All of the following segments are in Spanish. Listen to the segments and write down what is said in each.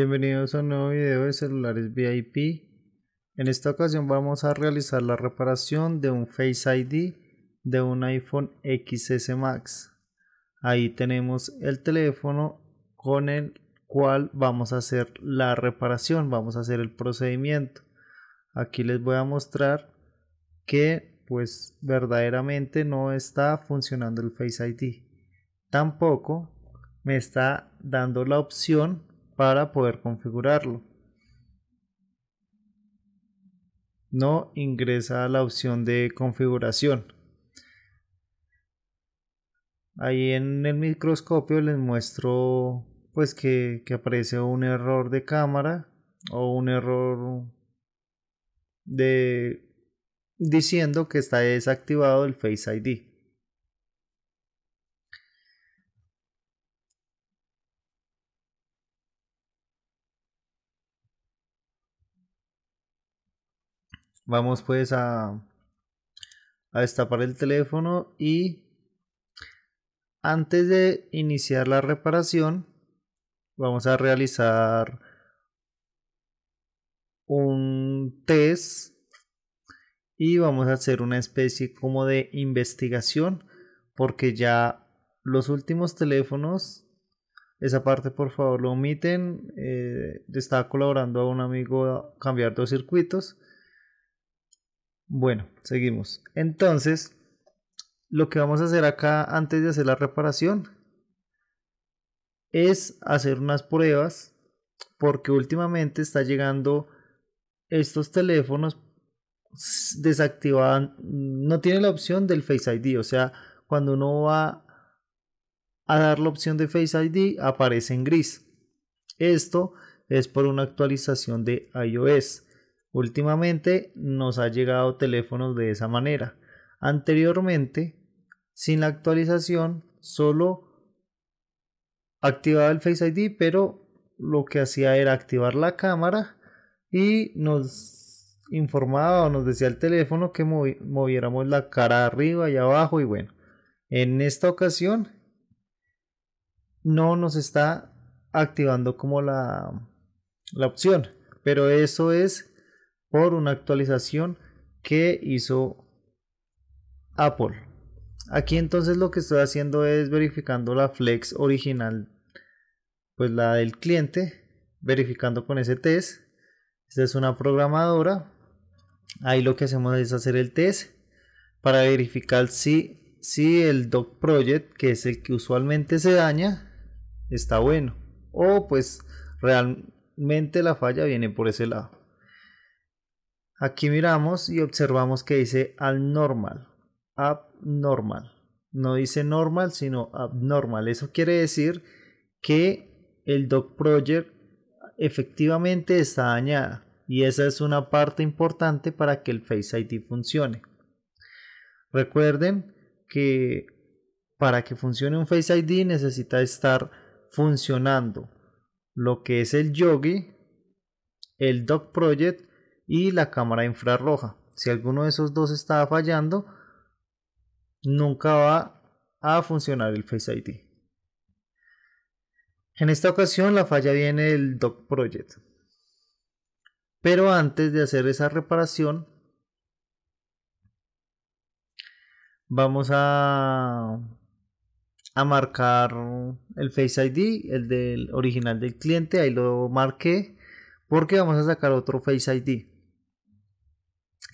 Bienvenidos a un nuevo video de celulares VIP. En esta ocasión vamos a realizar la reparación de un Face ID de un iPhone XS Max. Ahí tenemos el teléfono con el cual vamos a hacer la reparación, vamos a hacer el procedimiento. Aquí les voy a mostrar que pues verdaderamente no está funcionando el Face ID. Tampoco me está dando la opción para poder configurarlo. No ingresa a la opción de configuración. Ahí en el microscopio les muestro pues que, que aparece un error de cámara o un error de diciendo que está desactivado el Face ID. Vamos pues a, destapar el teléfono y antes de iniciar la reparación vamos a realizar un test y vamos a hacer una especie como de investigación porque ya los últimos teléfonos esa parte por favor lo omiten eh, estaba colaborando a un amigo a cambiar dos circuitos bueno, seguimos. Entonces, lo que vamos a hacer acá antes de hacer la reparación es hacer unas pruebas porque últimamente está llegando estos teléfonos desactivados, no tiene la opción del Face ID, o sea, cuando uno va a dar la opción de Face ID aparece en gris. Esto es por una actualización de iOS. Últimamente nos ha llegado teléfonos de esa manera. Anteriormente, sin la actualización, solo activaba el Face ID, pero lo que hacía era activar la cámara y nos informaba o nos decía el teléfono que moviéramos la cara arriba y abajo y bueno, en esta ocasión no nos está activando como la, la opción, pero eso es por una actualización que hizo Apple. Aquí entonces lo que estoy haciendo es verificando la flex original, pues la del cliente, verificando con ese test. Esta es una programadora. Ahí lo que hacemos es hacer el test para verificar si, si el doc project, que es el que usualmente se daña, está bueno. O pues realmente la falla viene por ese lado. Aquí miramos y observamos que dice abnormal, abnormal. No dice normal, sino abnormal. Eso quiere decir que el Doc Project efectivamente está dañada y esa es una parte importante para que el Face ID funcione. Recuerden que para que funcione un Face ID necesita estar funcionando lo que es el Yogi, el Doc Project y la cámara infrarroja. Si alguno de esos dos estaba fallando, nunca va a funcionar el Face ID. En esta ocasión la falla viene del Doc Project. Pero antes de hacer esa reparación, vamos a, a marcar el Face ID, el del original del cliente, ahí lo marqué, porque vamos a sacar otro Face ID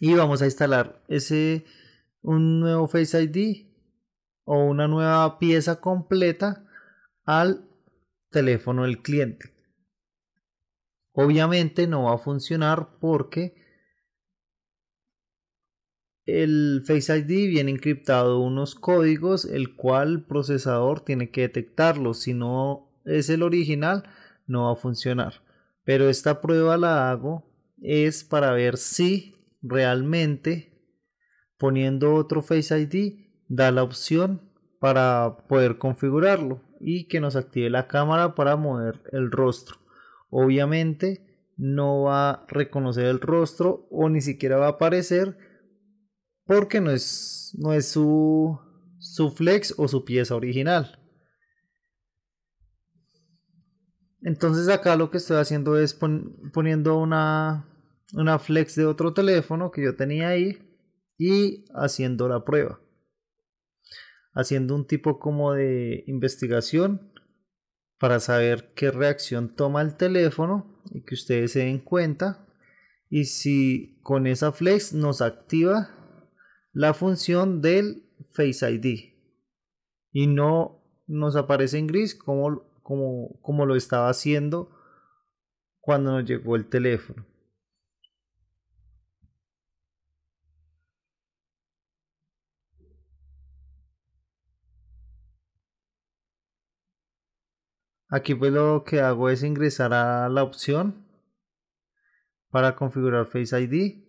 y vamos a instalar ese un nuevo Face ID o una nueva pieza completa al teléfono del cliente. Obviamente no va a funcionar porque el Face ID viene encriptado unos códigos el cual el procesador tiene que detectarlo. Si no es el original, no va a funcionar. Pero esta prueba la hago es para ver si realmente poniendo otro Face ID da la opción para poder configurarlo y que nos active la cámara para mover el rostro. Obviamente no va a reconocer el rostro o ni siquiera va a aparecer porque no es, no es su, su flex o su pieza original. Entonces acá lo que estoy haciendo es poniendo una una flex de otro teléfono que yo tenía ahí y haciendo la prueba. Haciendo un tipo como de investigación para saber qué reacción toma el teléfono y que ustedes se den cuenta. Y si con esa flex nos activa la función del Face ID y no nos aparece en gris como, como, como lo estaba haciendo cuando nos llegó el teléfono. Aquí pues lo que hago es ingresar a la opción para configurar Face ID.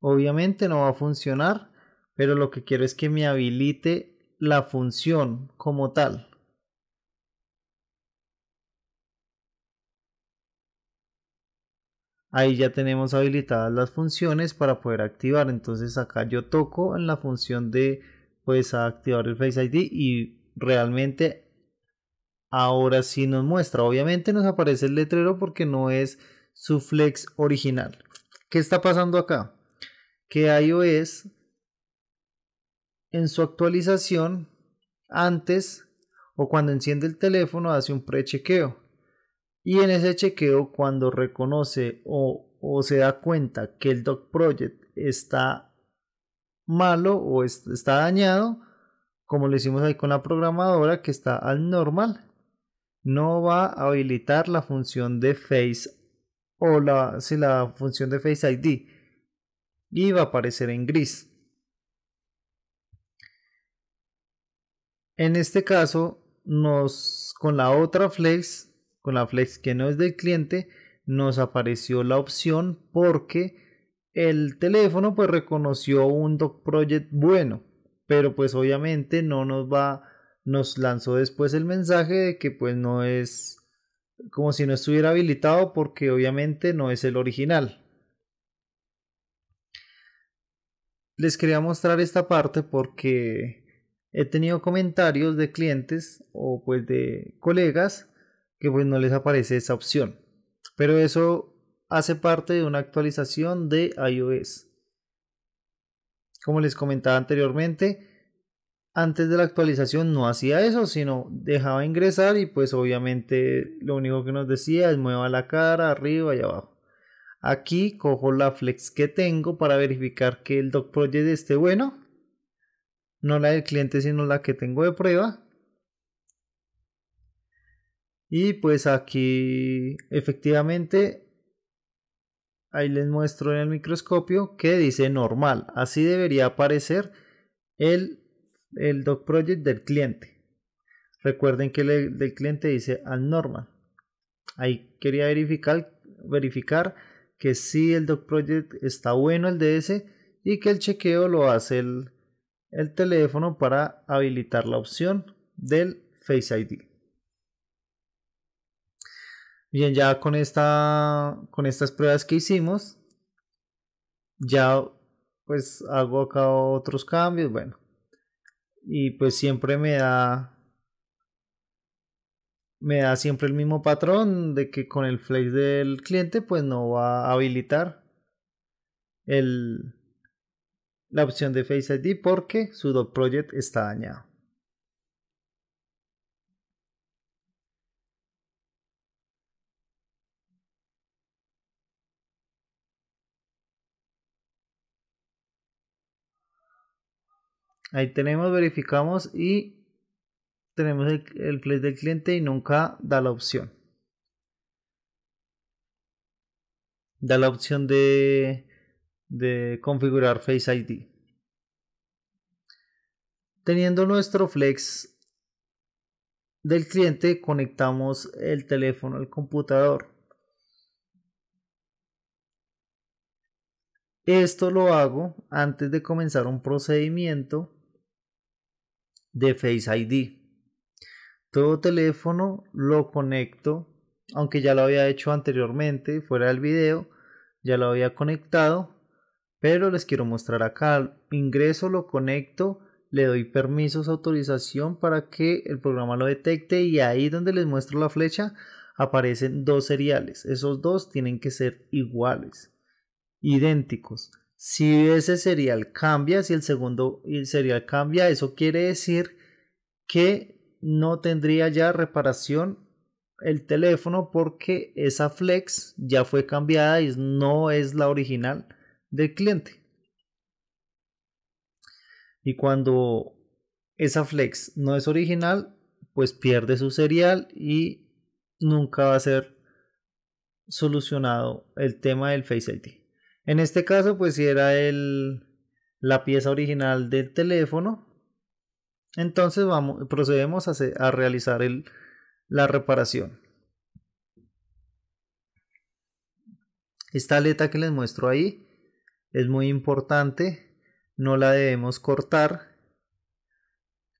Obviamente no va a funcionar, pero lo que quiero es que me habilite la función como tal. Ahí ya tenemos habilitadas las funciones para poder activar. Entonces acá yo toco en la función de pues activar el Face ID y realmente ahora sí nos muestra. Obviamente nos aparece el letrero porque no es su flex original. ¿Qué está pasando acá? Que iOS en su actualización antes o cuando enciende el teléfono hace un prechequeo. Y en ese chequeo cuando reconoce o, o se da cuenta que el Doc Project está malo o está dañado, como lo hicimos ahí con la programadora que está al normal, no va a habilitar la función de Face o la, la función de Face ID y va a aparecer en gris. En este caso, nos, con la otra flex, con la flex que no es del cliente, nos apareció la opción porque el teléfono pues reconoció un doc project bueno pero pues obviamente no nos va, nos lanzó después el mensaje de que pues no es como si no estuviera habilitado porque obviamente no es el original. Les quería mostrar esta parte porque he tenido comentarios de clientes o pues de colegas que pues no les aparece esa opción. Pero eso hace parte de una actualización de iOS. Como les comentaba anteriormente, antes de la actualización no hacía eso, sino dejaba ingresar y pues obviamente lo único que nos decía es mueva la cara arriba y abajo. Aquí cojo la flex que tengo para verificar que el doc project esté bueno. No la del cliente, sino la que tengo de prueba. Y pues aquí efectivamente Ahí les muestro en el microscopio que dice normal. Así debería aparecer el, el doc project del cliente. Recuerden que el del cliente dice normal. Ahí quería verificar, verificar que si el doc project está bueno el DS y que el chequeo lo hace el, el teléfono para habilitar la opción del Face ID. Bien, ya con con estas pruebas que hicimos, ya pues hago acá otros cambios, bueno. Y pues siempre me da me da siempre el mismo patrón de que con el flex del cliente pues no va a habilitar la opción de Face ID porque su project está dañado. Ahí tenemos, verificamos y tenemos el, flex del cliente y nunca da la opción. Da la opción de configurar Face ID. Teniendo nuestro flex del cliente conectamos el teléfono al computador. Esto lo hago antes de comenzar un procedimiento de Face ID. Todo teléfono lo conecto, aunque ya lo había hecho anteriormente fuera del video, ya lo había conectado, pero les quiero mostrar acá. Ingreso, lo conecto, le doy permisos, autorización para que el programa lo detecte y ahí donde les muestro la flecha aparecen dos seriales. Esos dos tienen que ser iguales, idénticos. Si ese serial cambia, si el segundo serial cambia, eso quiere decir que no tendría ya reparación el teléfono porque esa flex ya fue cambiada y no es la original del cliente. Y cuando esa flex no es original, pues pierde su serial y nunca va a ser solucionado el tema del Face ID. En este caso, pues si era la pieza original del teléfono, entonces vamos, procedemos a, realizar la reparación. Esta aleta que les muestro ahí es muy importante, no la debemos cortar.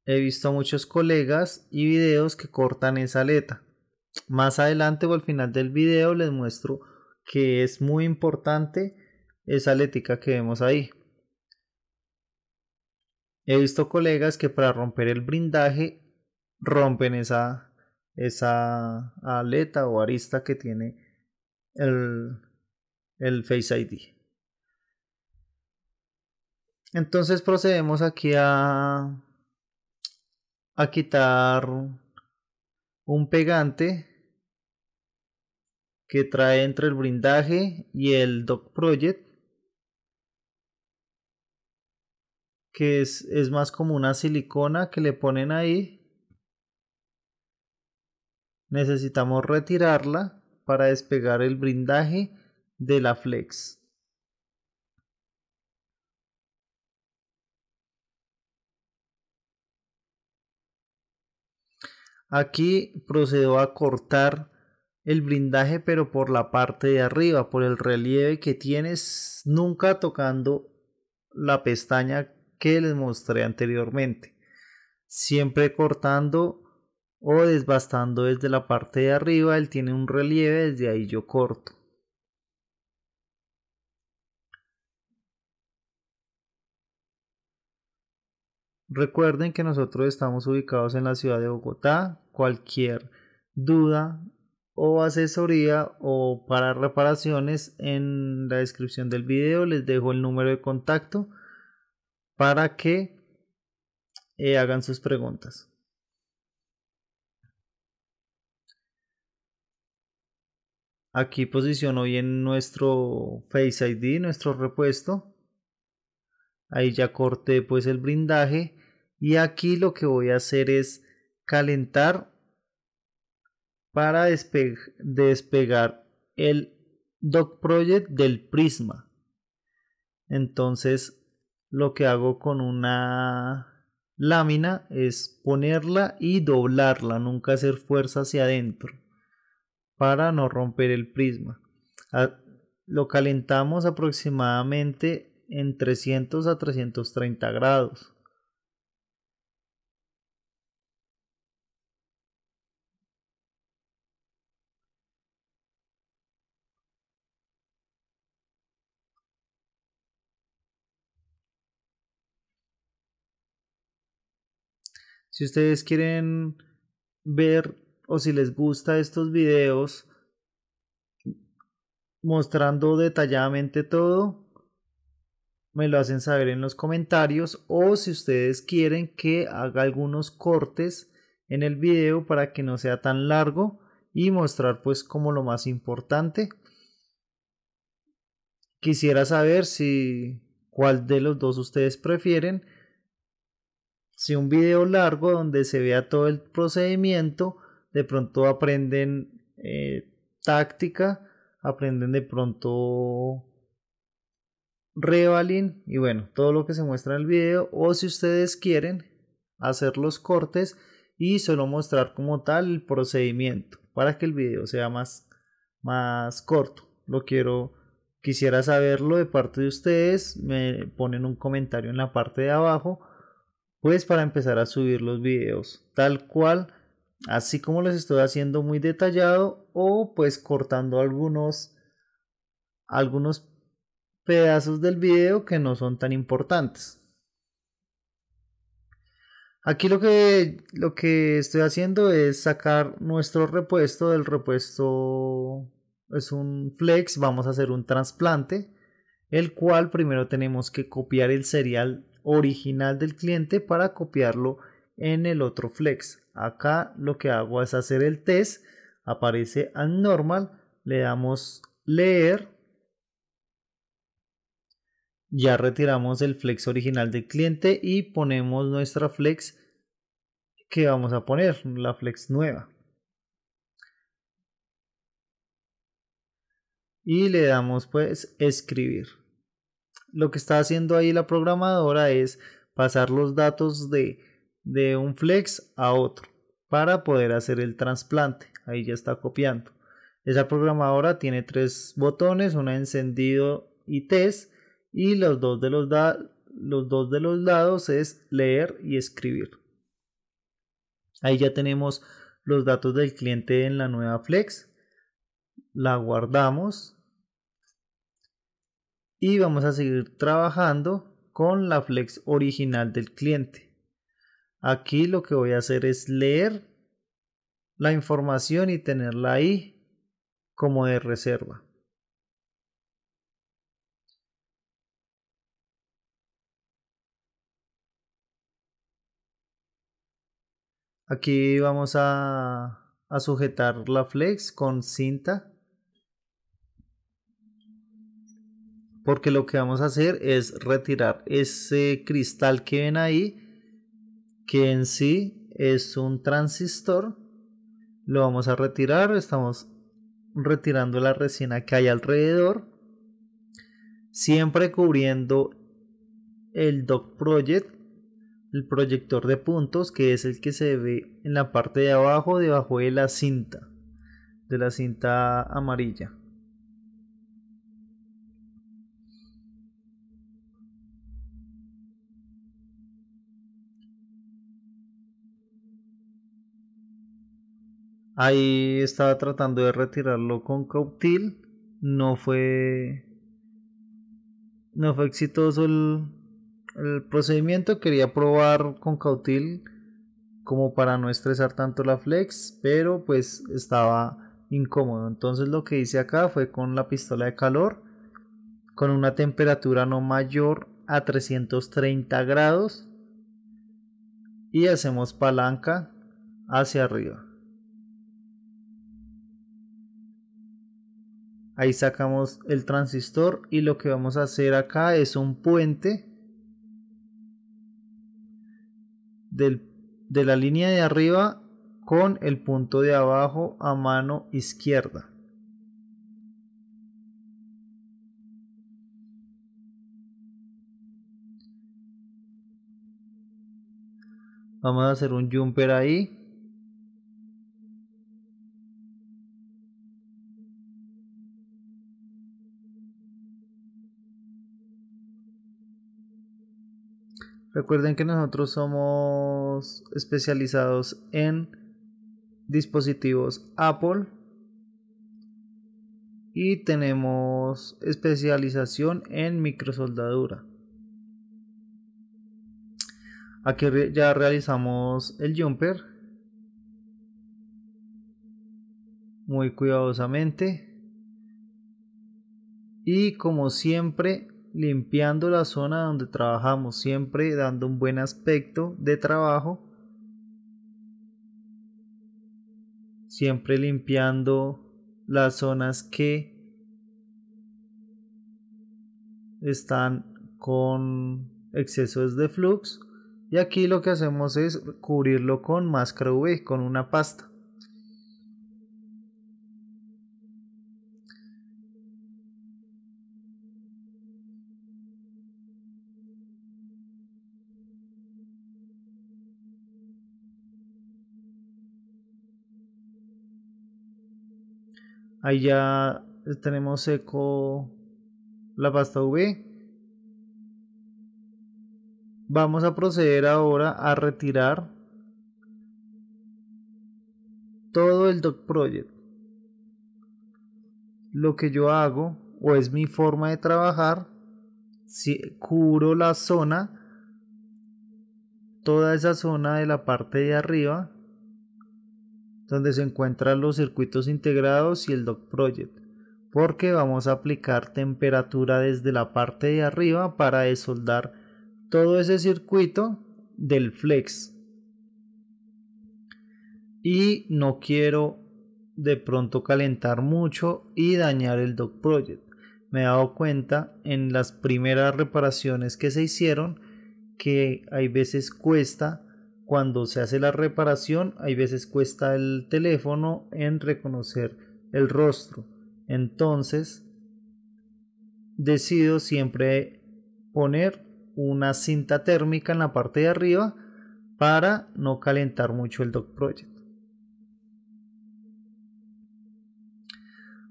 He visto muchos colegas y videos que cortan esa aleta. Más adelante o al final del video les muestro que es muy importante esa letica que vemos ahí. He visto colegas que para romper el blindaje rompen esa, esa aleta o arista que tiene el, Face ID. Entonces procedemos aquí a, a quitar un pegante que trae entre el blindaje y el Doc Project que es, es más como una silicona que le ponen ahí. Necesitamos retirarla para despegar el blindaje de la flex. Aquí procedo a cortar el blindaje pero por la parte de arriba, por el relieve que tienes, nunca tocando la pestaña que les mostré anteriormente. Siempre cortando o desbastando desde la parte de arriba, él tiene un relieve, desde ahí yo corto. Recuerden que nosotros estamos ubicados en la ciudad de Bogotá. Cualquier duda o asesoría o para reparaciones en la descripción del video les dejo el número de contacto para que eh, hagan sus preguntas. Aquí posiciono bien nuestro Face ID, nuestro repuesto. Ahí ya corté pues el blindaje. Y aquí lo que voy a hacer es calentar para despegar el Doc Project del prisma. Entonces lo que hago con una lámina es ponerla y doblarla, nunca hacer fuerza hacia adentro para no romper el prisma. Lo calentamos aproximadamente en 300 a 330 grados. Si ustedes quieren ver o si les gusta estos videos mostrando detalladamente todo, me lo hacen saber en los comentarios o si ustedes quieren que haga algunos cortes en el video para que no sea tan largo y mostrar pues como lo más importante. Quisiera saber si cuál de los dos ustedes prefieren si un video largo donde se vea todo el procedimiento, de pronto aprenden eh, táctica, aprenden de pronto revalin y bueno, todo lo que se muestra en el video o si ustedes quieren hacer los cortes y solo mostrar como tal el procedimiento para que el video sea más, más corto. Lo quiero, quisiera saberlo de parte de ustedes, me ponen un comentario en la parte de abajo pues, para empezar a subir los videos tal cual así como les estoy haciendo muy detallado o pues cortando algunos algunos pedazos del video que no son tan importantes aquí lo que lo que estoy haciendo es sacar nuestro repuesto del repuesto es un flex vamos a hacer un trasplante el cual primero tenemos que copiar el serial original del cliente para copiarlo en el otro flex. Acá lo que hago es hacer el test, aparece normal, le damos leer, ya retiramos el flex original del cliente y ponemos nuestra flex que vamos a poner, la flex nueva. Y le damos pues escribir lo que está haciendo ahí la programadora es pasar los datos de, un flex a otro para poder hacer el trasplante. Ahí ya está copiando. Esa programadora tiene tres botones, una encendido y test, y los dos de los, los, dos de los lados es leer y escribir. Ahí ya tenemos los datos del cliente en la nueva Flex. La guardamos y vamos a seguir trabajando con la flex original del cliente. Aquí lo que voy a hacer es leer la información y tenerla ahí como de reserva. Aquí vamos a, sujetar la flex con cinta porque lo que vamos a hacer es retirar ese cristal que ven ahí que en sí es un transistor lo vamos a retirar estamos retirando la resina que hay alrededor siempre cubriendo el dock project el proyector de puntos que es el que se ve en la parte de abajo debajo de la cinta de la cinta amarilla Ahí estaba tratando de retirarlo con cautil. No fue. No fue exitoso el, el procedimiento. Quería probar con cautil como para no estresar tanto la flex, pero pues estaba incómodo. Entonces lo que hice acá fue con la pistola de calor, con una temperatura no mayor a 330 grados y hacemos palanca hacia arriba. Ahí sacamos el transistor y lo que vamos a hacer acá es un puente de la línea de arriba con el punto de abajo a mano izquierda. Vamos a hacer un jumper ahí. Recuerden que nosotros somos especializados en dispositivos Apple y tenemos especialización en microsoldadura. Aquí ya realizamos el jumper muy cuidadosamente y como siempre limpiando la zona donde trabajamos, siempre dando un buen aspecto de trabajo, siempre limpiando las zonas que están con excesos de flux y aquí lo que hacemos es cubrirlo con máscara UV, con una pasta. Ahí ya tenemos seco la pasta V. Vamos a proceder ahora a retirar todo el Doc Project. Lo que yo hago, o es mi forma de trabajar, si cubro la zona, toda esa zona de la parte de arriba donde se encuentran los circuitos integrados y el Dock Project, porque vamos a aplicar temperatura desde la parte de arriba para desoldar todo ese circuito del flex. Y no quiero de pronto calentar mucho y dañar el Dock Project. Me he dado cuenta en las primeras reparaciones que se hicieron que hay veces cuesta cuando se hace la reparación, hay veces cuesta el teléfono en reconocer el rostro. Entonces, decido siempre poner una cinta térmica en la parte de arriba para no calentar mucho el dock Project.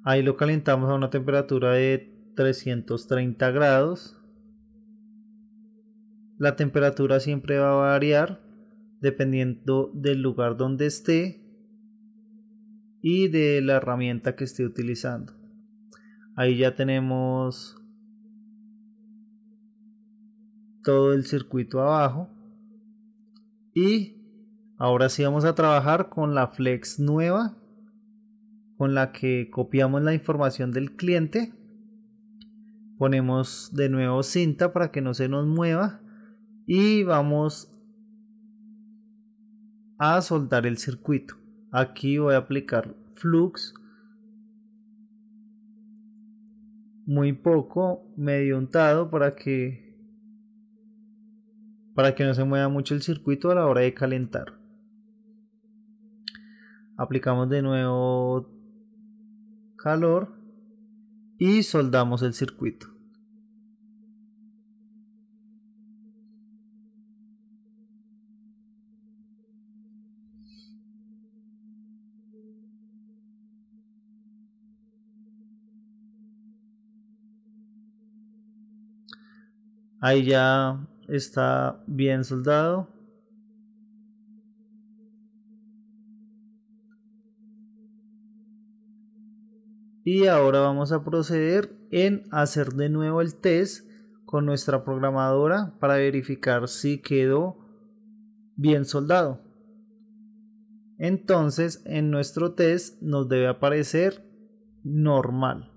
Ahí lo calentamos a una temperatura de 330 grados. La temperatura siempre va a variar dependiendo del lugar donde esté y de la herramienta que esté utilizando. Ahí ya tenemos todo el circuito abajo y ahora sí vamos a trabajar con la flex nueva con la que copiamos la información del cliente ponemos de nuevo cinta para que no se nos mueva y vamos a soldar el circuito. Aquí voy a aplicar flux muy poco, medio untado para que para que no se mueva mucho el circuito a la hora de calentar. Aplicamos de nuevo calor y soldamos el circuito. Ahí ya está bien soldado. Y ahora vamos a proceder en hacer de nuevo el test con nuestra programadora para verificar si quedó bien soldado. Entonces en nuestro test nos debe aparecer normal.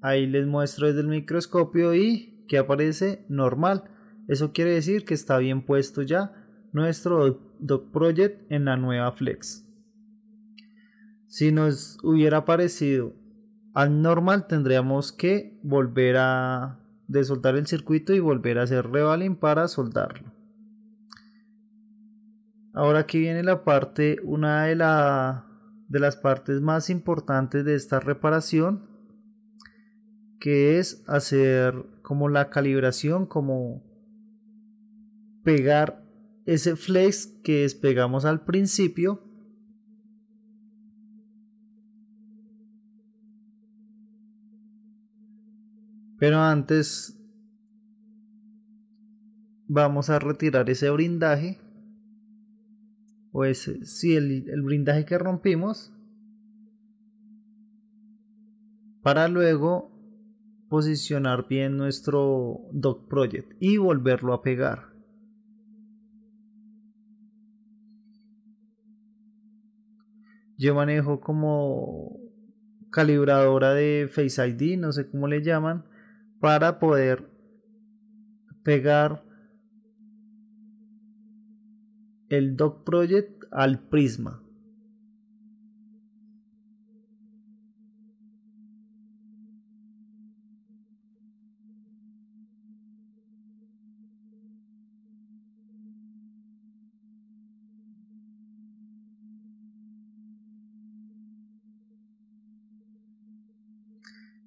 Ahí les muestro desde el microscopio y que aparece normal. Eso quiere decir que está bien puesto ya nuestro Doc Project en la nueva Flex. Si nos hubiera aparecido normal tendríamos que volver a desoldar el circuito y volver a hacer revaling para soldarlo. Ahora aquí viene la parte, una de, de las partes más importantes de esta reparación que es hacer como la calibración, como pegar ese flex que despegamos al principio Pero antes vamos a retirar ese brindaje. O ese, si el, el brindaje que rompimos. Para luego posicionar bien nuestro doc project y volverlo a pegar. Yo manejo como calibradora de Face ID, no sé cómo le llaman, para poder pegar el doc project al prisma.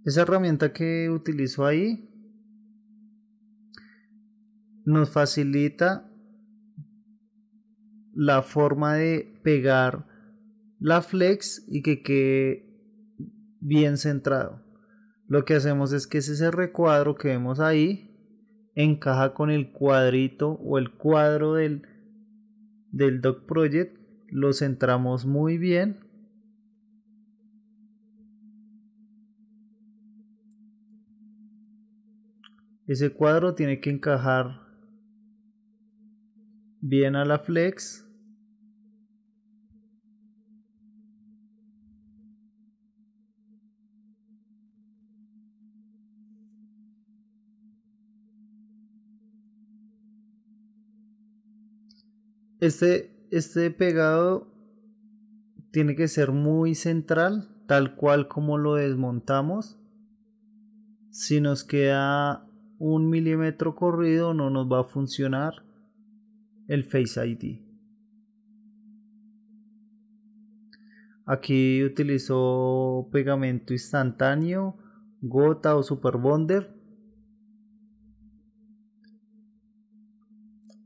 Esa herramienta que utilizo ahí nos facilita la forma de pegar la flex y que quede bien centrado. Lo que hacemos es que ese recuadro que vemos ahí encaja con el cuadrito o el cuadro del, del Doc Project. Lo centramos muy bien Ese cuadro tiene que encajar bien a la flex. Este, este pegado tiene que ser muy central, tal cual como lo desmontamos. Si nos queda un milímetro corrido no nos va a funcionar el Face ID. Aquí utilizo pegamento instantáneo, gota o super bonder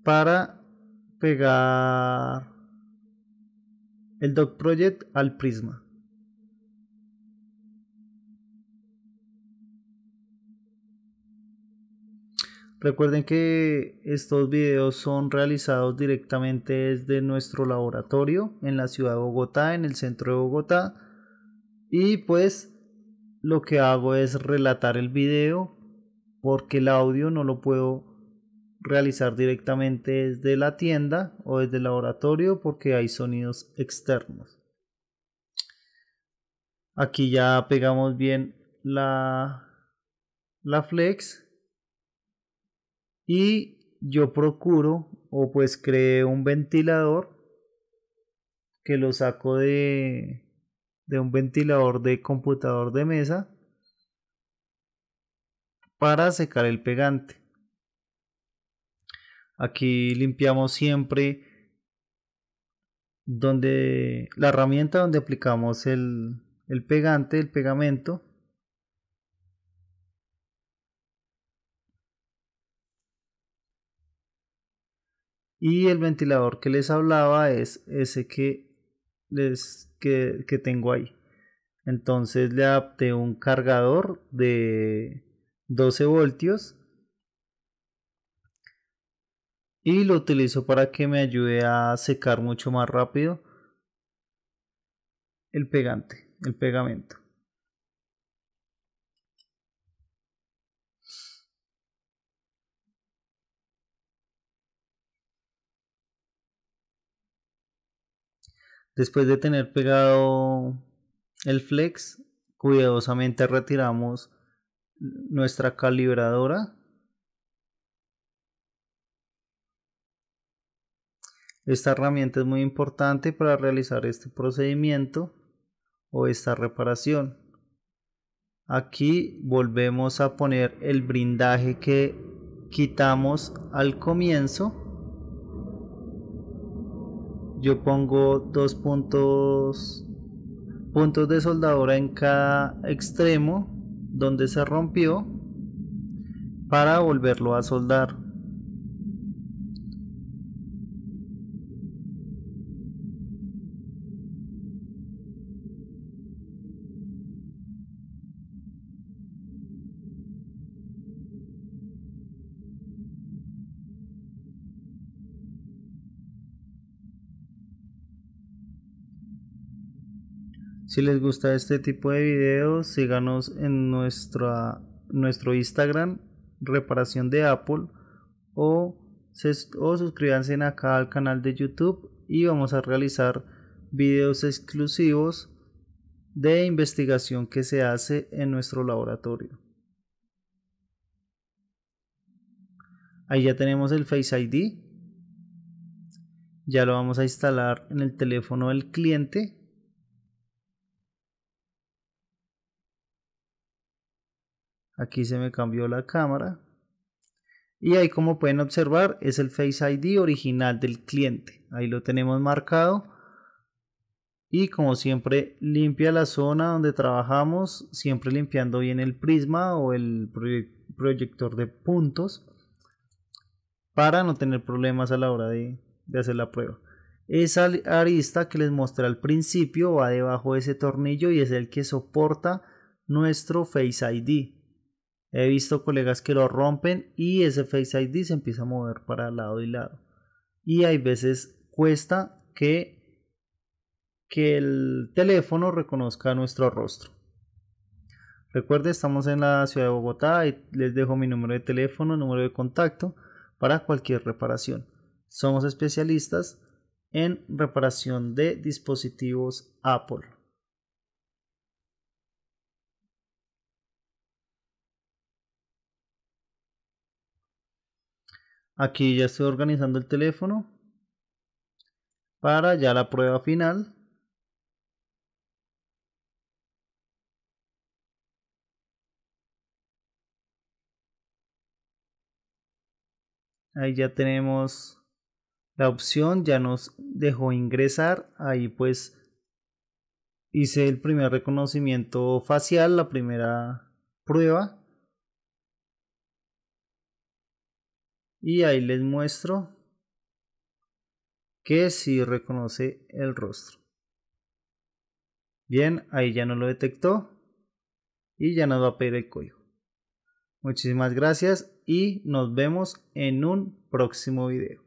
para pegar el Doc Project al prisma. Recuerden que estos videos son realizados directamente desde nuestro laboratorio en la ciudad de Bogotá, en el centro de Bogotá. Y pues lo que hago es relatar el video porque el audio no lo puedo realizar directamente desde la tienda o desde el laboratorio porque hay sonidos externos. Aquí ya pegamos bien la, la flex y yo procuro o pues creé un ventilador que lo saco de, de un ventilador de computador de mesa para secar el pegante. Aquí limpiamos siempre donde la herramienta donde aplicamos el pegante, el pegamento Y el ventilador que les hablaba es ese que, les, que, tengo ahí. Entonces le adapté un cargador de 12 voltios y lo utilizo para que me ayude a secar mucho más rápido el pegante, el pegamento. Después de tener pegado el flex, cuidadosamente retiramos nuestra calibradora. Esta herramienta es muy importante para realizar este procedimiento o esta reparación. Aquí volvemos a poner el brindaje que quitamos al comienzo yo pongo dos puntos puntos de soldadura en cada extremo donde se rompió para volverlo a soldar Si les gusta este tipo de videos, síganos en nuestro Instagram, reparación de Apple, o, o suscríbanse acá al canal de YouTube y vamos a realizar videos exclusivos de investigación que se hace en nuestro laboratorio. Ahí ya tenemos el Face ID. Ya lo vamos a instalar en el teléfono del cliente. Aquí se me cambió la cámara. Y ahí como pueden observar es el Face ID original del cliente. Ahí lo tenemos marcado. Y como siempre limpia la zona donde trabajamos, siempre limpiando bien el prisma o el proyector de puntos para no tener problemas a la hora de, hacer la prueba. Esa arista que les mostré al principio va debajo de ese tornillo y es el que soporta nuestro Face ID. He visto colegas que lo rompen y ese Face ID se empieza a mover para lado y lado. Y hay veces cuesta que, que el teléfono reconozca nuestro rostro. Recuerde, estamos en la ciudad de Bogotá y les dejo mi número de teléfono, número de contacto para cualquier reparación. Somos especialistas en reparación de dispositivos Apple. Aquí ya estoy organizando el teléfono para ya la prueba final. Ahí ya tenemos la opción, ya nos dejó ingresar. Ahí pues hice el primer reconocimiento facial, la primera prueba. y ahí les muestro que si sí reconoce el rostro bien ahí ya no lo detectó y ya nos va a pedir el código muchísimas gracias y nos vemos en un próximo video